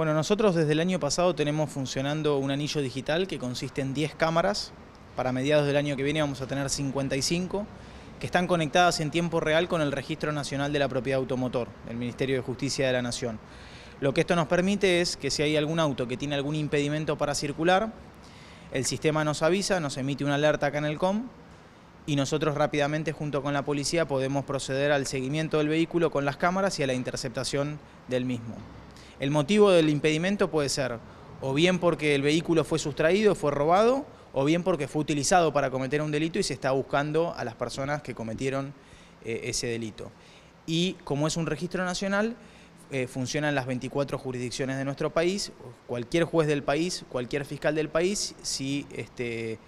Bueno, nosotros desde el año pasado tenemos funcionando un anillo digital que consiste en 10 cámaras. Para mediados del año que viene vamos a tener 55 que están conectadas en tiempo real con el Registro Nacional de la Propiedad Automotor del Ministerio de Justicia de la Nación. Lo que esto nos permite es que si hay algún auto que tiene algún impedimento para circular, el sistema nos avisa, nos emite una alerta acá en el COM y nosotros rápidamente junto con la policía podemos proceder al seguimiento del vehículo con las cámaras y a la interceptación del mismo. El motivo del impedimento puede ser o bien porque el vehículo fue sustraído, fue robado, o bien porque fue utilizado para cometer un delito y se está buscando a las personas que cometieron eh, ese delito. Y como es un registro nacional, eh, funcionan las 24 jurisdicciones de nuestro país, cualquier juez del país, cualquier fiscal del país, si este,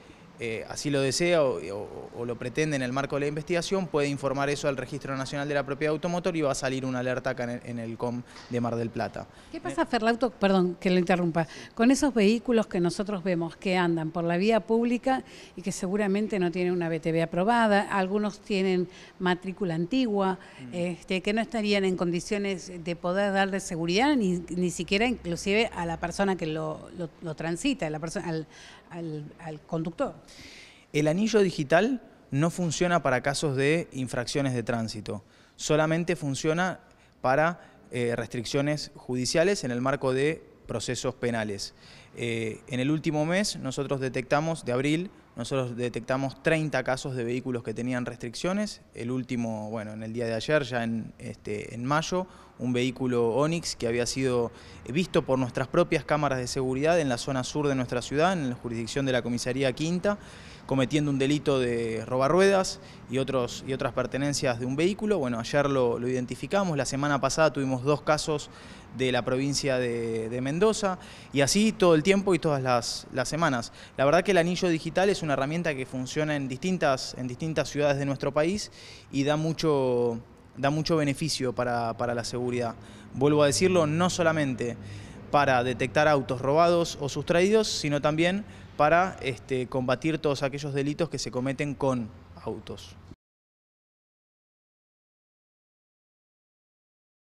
eh, así lo desea o, lo pretende en el marco de la investigación, puede informar eso al Registro Nacional de la Propiedad Automotor y va a salir una alerta acá en el, COM de Mar del Plata. ¿Qué pasa, Ferlauto, perdón que lo interrumpa, con esos vehículos que nosotros vemos que andan por la vía pública y que seguramente no tienen una BTV aprobada, algunos tienen matrícula antigua, mm. este, que no estarían en condiciones de poder dar de seguridad ni, ni siquiera inclusive a la persona que lo, transita, a la persona, al, al conductor? El anillo digital no funciona para casos de infracciones de tránsito, solamente funciona para eh, restricciones judiciales en el marco de procesos penales. Eh, en el último mes nosotros detectamos, de abril, nosotros detectamos 30 casos de vehículos que tenían restricciones. El último, bueno, en el día de ayer, ya en, este, en mayo, un vehículo Onix que había sido visto por nuestras propias cámaras de seguridad en la zona sur de nuestra ciudad, en la jurisdicción de la comisaría Quinta cometiendo un delito de robar y, otros, y otras pertenencias de un vehículo. Bueno, ayer lo, identificamos, la semana pasada tuvimos dos casos de la provincia de, Mendoza y así todo el tiempo y todas las, semanas. La verdad que el anillo digital es una herramienta que funciona en distintas, en distintas ciudades de nuestro país y da mucho, da mucho beneficio para, para la seguridad. Vuelvo a decirlo, no solamente para detectar autos robados o sustraídos, sino también para este, combatir todos aquellos delitos que se cometen con autos.